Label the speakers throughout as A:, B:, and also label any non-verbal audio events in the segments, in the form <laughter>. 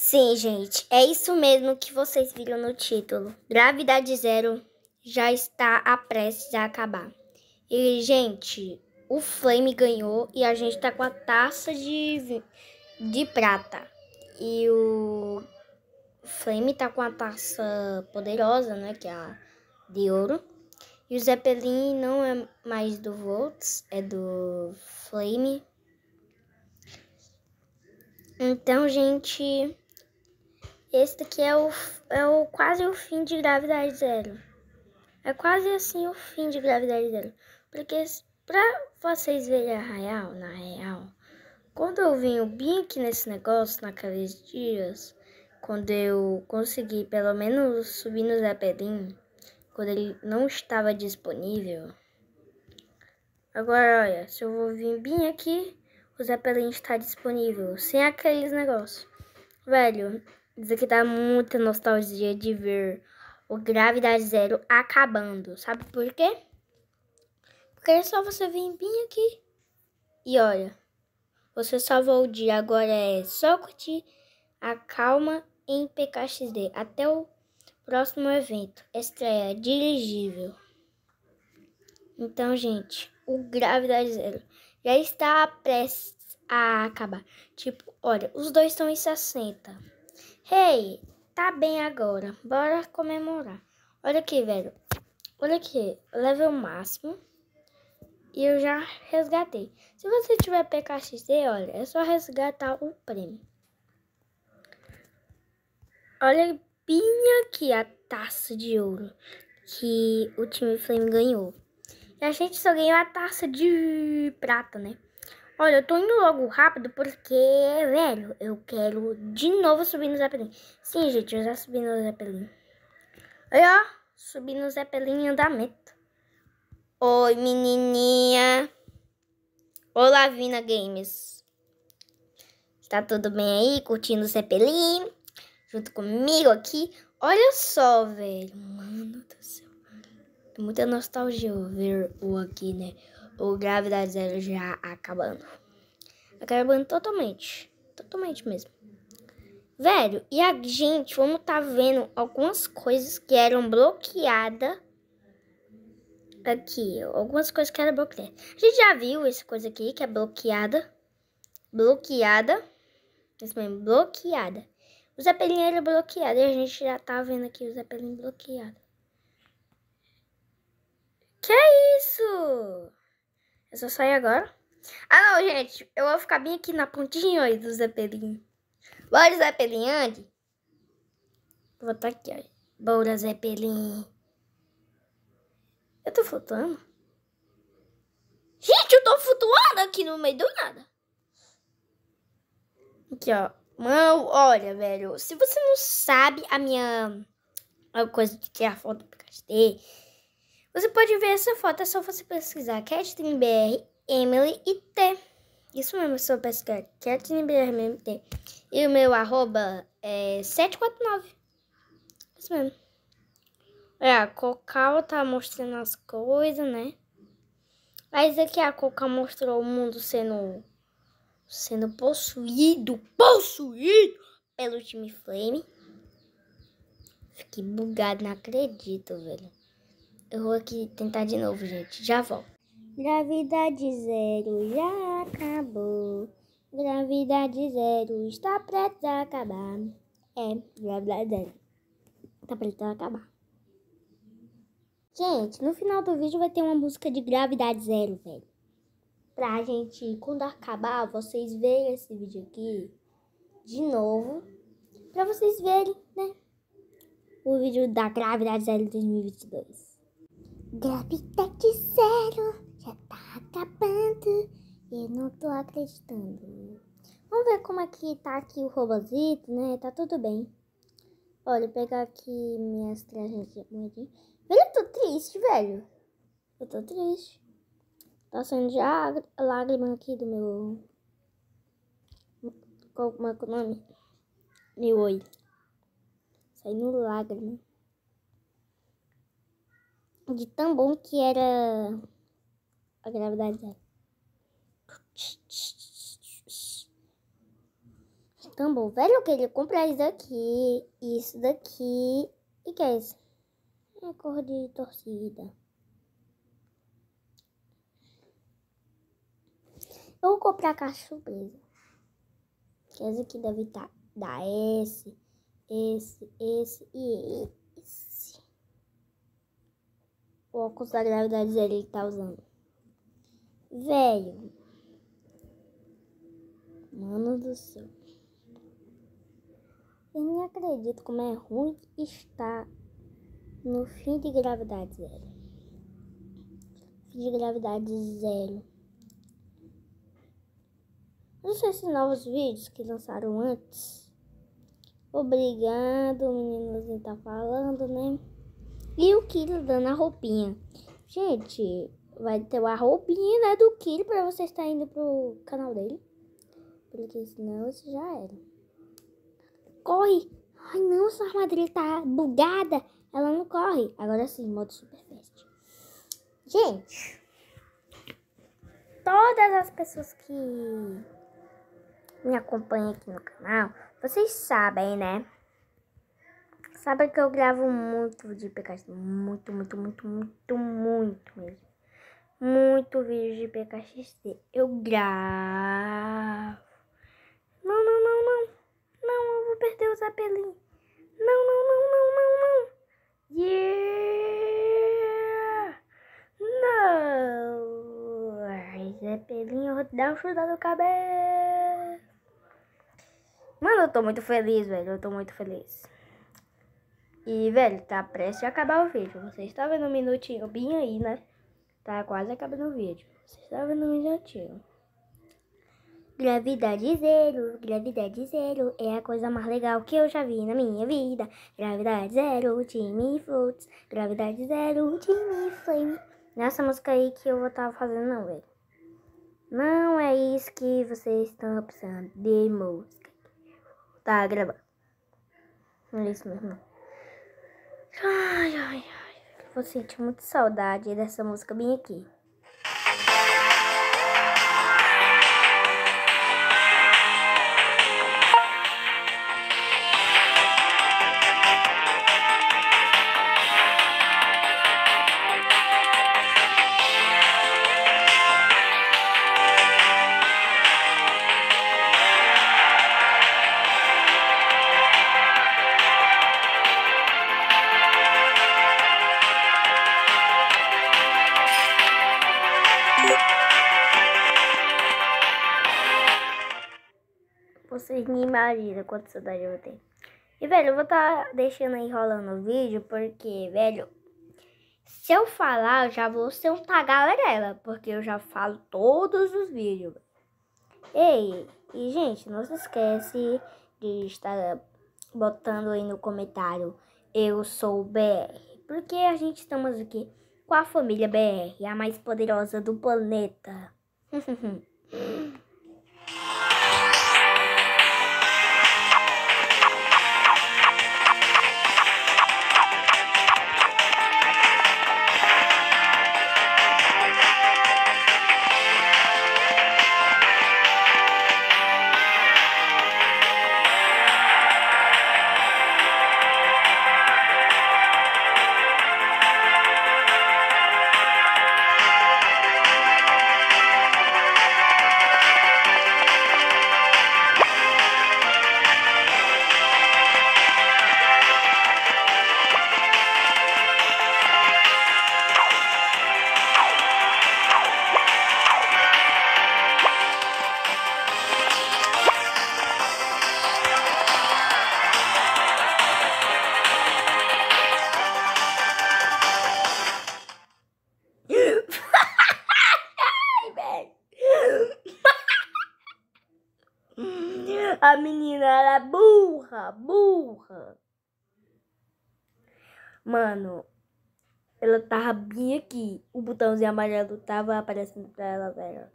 A: Sim, gente, é isso mesmo que vocês viram no título. Gravidade Zero já está a prestes a acabar. E, gente, o Flame ganhou e a gente tá com a taça de, de prata. E o Flame tá com a taça poderosa, né, que é a de ouro. E o Zeppelin não é mais do Volts, é do Flame. Então, gente, esse daqui é, o, é o, quase o fim de gravidade zero. É quase assim o fim de gravidade zero. Porque pra vocês verem a real, na real, quando eu vim o Bink nesse negócio naqueles dias, quando eu consegui pelo menos subir no Zeppelin, quando ele não estava disponível. Agora, olha, se eu vou vir bem aqui, o Zeppelin está disponível, sem aqueles negócios. Velho, isso que dá muita nostalgia de ver o Gravidade Zero acabando. Sabe por quê? Porque é só você vir bem aqui. E olha, você salvou o dia. Agora é só curtir a calma em PKXD. Até o próximo evento. Estreia dirigível. Então, gente, o Gravidade Zero já está prestes a acabar. Tipo, olha, os dois estão em 60. Hey, tá bem agora. Bora comemorar. Olha aqui, velho. Olha aqui. Level máximo. E eu já resgatei. Se você tiver PKXD, olha, é só resgatar o prêmio. Olha bem aqui a taça de ouro que o time Flame ganhou. E a gente só ganhou a taça de prata, né? Olha, eu tô indo logo rápido porque, velho, eu quero de novo subir no Zeppelin. Sim, gente, eu já subi no Zeppelin. Aí, ó, subi no Zeppelin em andamento. Oi, menininha. Olá, Vina Games. Tá tudo bem aí? Curtindo o Zeppelin? Junto comigo aqui? Olha só, velho. Mano do céu. muita nostalgia ver o aqui, né? o Gravidade Zero já acabando. Acabando totalmente. Totalmente mesmo. Velho, e a gente, vamos tá vendo algumas coisas que eram bloqueadas aqui. Algumas coisas que eram bloqueadas. A gente já viu essa coisa aqui que é bloqueada. Bloqueada. Isso mesmo, bloqueada. O Zeppelin era é bloqueado e a gente já tá vendo aqui o Zeppelin bloqueado. Que é isso? Eu é só saio agora. Ah, não, gente. Eu vou ficar bem aqui na pontinha aí do Zeppelin. Bora, Zeppelin, ande. Vou estar tá aqui, ó. Bora, Zeppelin. Eu tô flutuando? Gente, eu tô flutuando aqui no meio do nada. Aqui, ó. Mano, olha, velho. Se você não sabe a minha... A coisa de tirar foto do castelo você pode ver essa foto, é só você pesquisar Catherine BR, Emily e T. Isso mesmo, é só pesquisar Catherine BR, Emily e T. E o meu arroba é 749. Isso mesmo. É, a Cocau tá mostrando as coisas, né? Mas aqui é a Coca mostrou o mundo sendo sendo possuído, possuído pelo time Flame. Fiquei bugado, não acredito, velho. Eu vou aqui tentar de novo, gente. Já volto. Gravidade zero já acabou. Gravidade zero está prestes a acabar. É, gravidade zero. Está prestes a acabar. Gente, no final do vídeo vai ter uma música de gravidade zero, velho. Pra gente, quando acabar, vocês verem esse vídeo aqui de novo. Pra vocês verem, né? O vídeo da gravidade zero 2022. Gravidade tá zero já tá acabando. Eu não tô acreditando. Vamos ver como é que tá aqui o robozito, né? Tá tudo bem. Olha, pegar aqui minhas três moedinhas. Velho, eu tô triste, velho. Eu tô triste. Tá saindo já a lágrima aqui do meu... como é que é o nome? Meu oi. Saindo lágrima de tão bom que era a gravidade dela. Tão bom, velho, eu queria comprar isso daqui, isso daqui. E que é isso? É cor de torcida. Eu vou comprar a caixa surpresa. Que é essa aqui deve estar tá da S, esse, esse e esse. poucos da gravidade dele ele tá usando. Velho. Mano do céu. Eu nem acredito como é ruim estar no fim de gravidade zero. Fim de gravidade zero. Não sei se novos vídeos que lançaram antes. Obrigado, meninos, tá falando, né? E o Kilo dando a roupinha. Gente, vai ter uma roupinha né, do Kilo pra você estar indo pro canal dele. Porque senão isso já era. Corre! Ai não, essa armadilha tá bugada. Ela não corre. Agora sim, modo super fast. Gente, todas as pessoas que me acompanham aqui no canal, vocês sabem, né? Sabe que eu gravo muito de PKX. Muito, muito, muito, muito, muito mesmo. Muito vídeo de PKXT. Eu gravo. Não, não, não, não. Não, eu vou perder zé apelinhos. Não, não, não, não, não, não. Yeah! Não! zé apelinhos, eu vou dar um chuta no cabelo. Mano, eu tô muito feliz, velho. Eu tô muito feliz. E, velho, tá prestes a acabar o vídeo. Você está vendo um minutinho bem aí, né? Tá quase acabando o vídeo. Você está vendo um minutinho. Gravidade zero, gravidade zero é a coisa mais legal que eu já vi na minha vida. Gravidade zero, time Fruits. Gravidade zero, time Flame. Nessa música aí que eu vou estar tá fazendo, não, velho. Não é isso que vocês estão pensando de música. Tá gravando. Não é isso mesmo, não. Ai, ai, ai. Vou sentir muito saudade dessa música bem aqui. Vocês nem imaginam quanta saudade eu tenho. E, velho, eu vou estar tá deixando aí rolando o vídeo, porque, velho, se eu falar, eu já vou ser um tagarela, porque eu já falo todos os vídeos. Ei, e, gente, não se esquece de estar botando aí no comentário, eu sou o BR, porque a gente estamos aqui com a família BR, a mais poderosa do planeta. <laughs> era burra, burra. Mano, ela tava bem aqui. O botãozinho amarelo tava aparecendo pra ela, velho.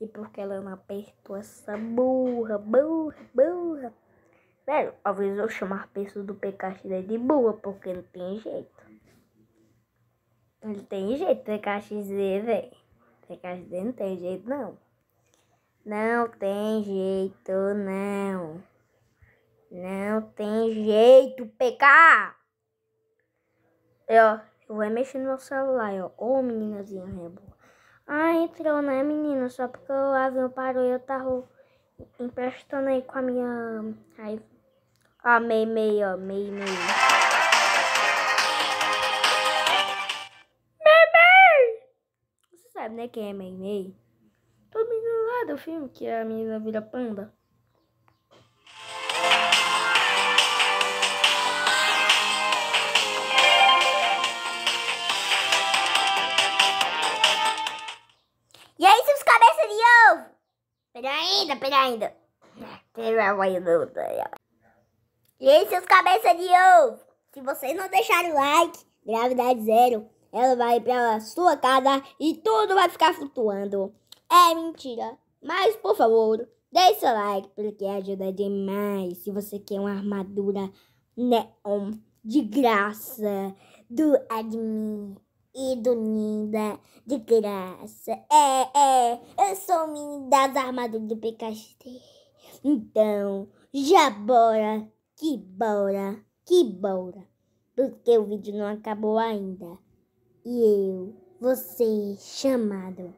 A: E porque ela não apertou essa burra, burra, burra. Velho, talvez eu chamar a pessoa do Pekashi de burra, porque não tem jeito. Não tem jeito, PKXZ, velho. PKXZ não tem jeito, não. Não tem jeito, não. Não tem jeito, PK! Eu, eu vou mexer no meu celular, ó. Ô, meninazinha rebola. Ah, entrou, né, menina? Só porque o avião parou e eu tava emprestando aí com a minha Aí... Ah, meio, meio, ó, meio, meio. Meio, meio! Você sabe, né, quem é meio, meio? do filme que é a menina vira panda? E aí, seus cabeças de ovo? Pera ainda, pera ainda. <laughs> Né? E aí, seus cabeças de ovo? Se vocês não deixarem o like, gravidade zero, ela vai pra sua casa e tudo vai ficar flutuando. É mentira. Mas, por favor, deixe seu like, porque ajuda é demais. Se você quer uma armadura neon de graça do admin e do Ninda de graça. É, é, eu sou o menino das armaduras do PKXT. Então, já bora, que bora, que bora. Porque o vídeo não acabou ainda. E eu vou ser chamado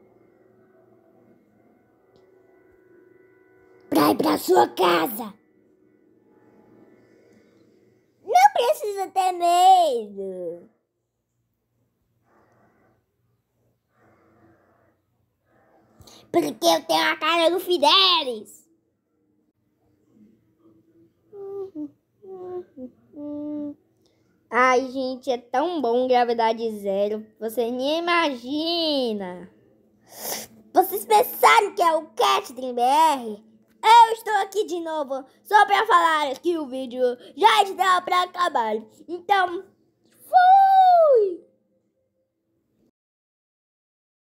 A: Vai pra sua casa. Não precisa ter medo. Porque eu tenho a cara do Fidelis. Ai, gente, é tão bom gravidade zero. Você nem imagina. Vocês pensaram que é o Cat BR? Eu estou aqui de novo só para falar que o vídeo já está para acabar. Então, fui!